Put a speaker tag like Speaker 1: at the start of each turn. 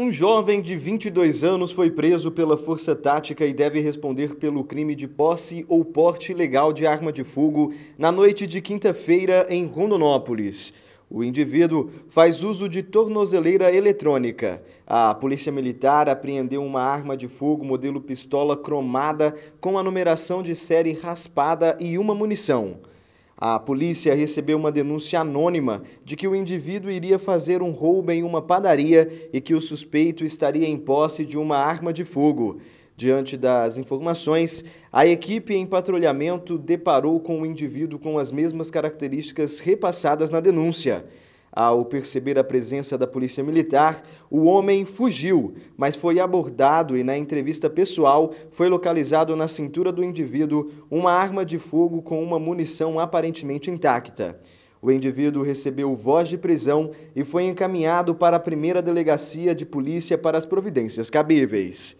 Speaker 1: Um jovem de 22 anos foi preso pela Força Tática e deve responder pelo crime de posse ou porte ilegal de arma de fogo na noite de quinta-feira em Rondonópolis. O indivíduo faz uso de tornozeleira eletrônica. A Polícia Militar apreendeu uma arma de fogo modelo pistola cromada com a numeração de série raspada e uma munição. A polícia recebeu uma denúncia anônima de que o indivíduo iria fazer um roubo em uma padaria e que o suspeito estaria em posse de uma arma de fogo. Diante das informações, a equipe em patrulhamento deparou com o indivíduo com as mesmas características repassadas na denúncia. Ao perceber a presença da polícia militar, o homem fugiu, mas foi abordado e, na entrevista pessoal, foi localizado na cintura do indivíduo uma arma de fogo com uma munição aparentemente intacta. O indivíduo recebeu voz de prisão e foi encaminhado para a primeira delegacia de polícia para as providências cabíveis.